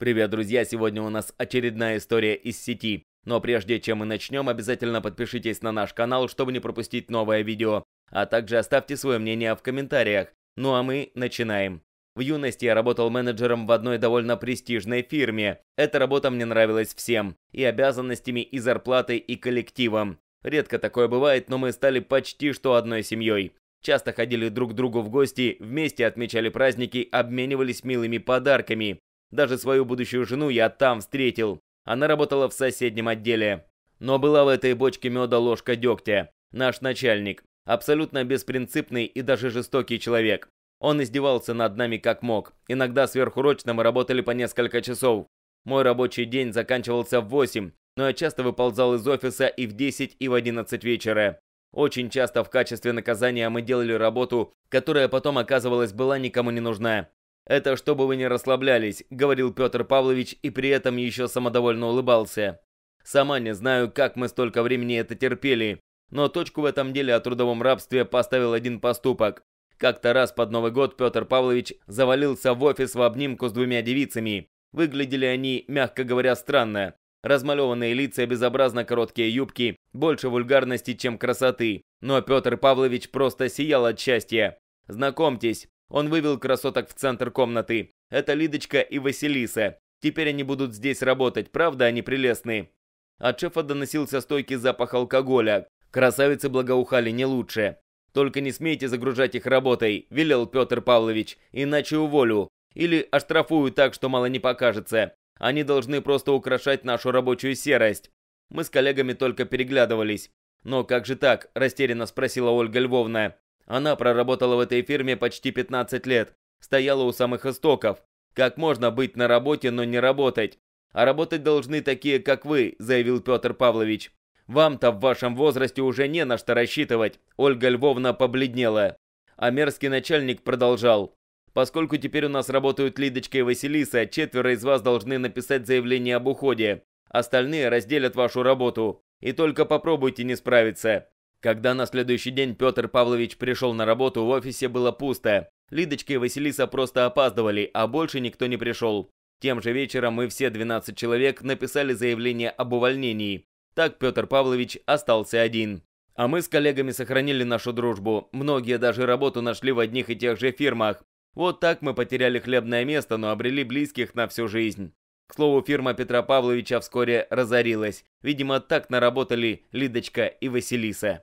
Привет, друзья! Сегодня у нас очередная история из сети. Но прежде чем мы начнем, обязательно подпишитесь на наш канал, чтобы не пропустить новое видео. А также оставьте свое мнение в комментариях. Ну а мы начинаем. В юности я работал менеджером в одной довольно престижной фирме. Эта работа мне нравилась всем. И обязанностями, и зарплатой, и коллективом. Редко такое бывает, но мы стали почти что одной семьей. Часто ходили друг к другу в гости, вместе отмечали праздники, обменивались милыми подарками. Даже свою будущую жену я там встретил. Она работала в соседнем отделе. Но была в этой бочке меда ложка дегтя. Наш начальник. Абсолютно беспринципный и даже жестокий человек. Он издевался над нами как мог. Иногда сверхурочно мы работали по несколько часов. Мой рабочий день заканчивался в 8, но я часто выползал из офиса и в 10, и в 11 вечера. Очень часто в качестве наказания мы делали работу, которая потом оказывалась была никому не нужна. «Это чтобы вы не расслаблялись», — говорил Петр Павлович и при этом еще самодовольно улыбался. «Сама не знаю, как мы столько времени это терпели, но точку в этом деле о трудовом рабстве поставил один поступок. Как-то раз под Новый год Петр Павлович завалился в офис в обнимку с двумя девицами. Выглядели они, мягко говоря, странно. Размалеванные лица, безобразно короткие юбки, больше вульгарности, чем красоты. Но Петр Павлович просто сиял от счастья. Знакомьтесь, он вывел красоток в центр комнаты. Это Лидочка и Василиса. Теперь они будут здесь работать, правда они прелестные? От шефа доносился стойкий запах алкоголя. Красавицы благоухали не лучше. «Только не смейте загружать их работой», – велел Петр Павлович, – «иначе уволю. Или оштрафую так, что мало не покажется. Они должны просто украшать нашу рабочую серость». Мы с коллегами только переглядывались. «Но как же так?» – растерянно спросила Ольга Львовна. Она проработала в этой фирме почти 15 лет, стояла у самых истоков. Как можно быть на работе, но не работать? А работать должны такие, как вы, заявил Петр Павлович. Вам-то в вашем возрасте уже не на что рассчитывать. Ольга Львовна побледнела. А мерзкий начальник продолжал. Поскольку теперь у нас работают Лидочка и Василиса, четверо из вас должны написать заявление об уходе. Остальные разделят вашу работу. И только попробуйте не справиться. Когда на следующий день Петр Павлович пришел на работу, в офисе было пусто. Лидочка и Василиса просто опаздывали, а больше никто не пришел. Тем же вечером мы все 12 человек написали заявление об увольнении. Так Петр Павлович остался один. А мы с коллегами сохранили нашу дружбу. Многие даже работу нашли в одних и тех же фирмах. Вот так мы потеряли хлебное место, но обрели близких на всю жизнь. К слову, фирма Петра Павловича вскоре разорилась. Видимо, так наработали Лидочка и Василиса.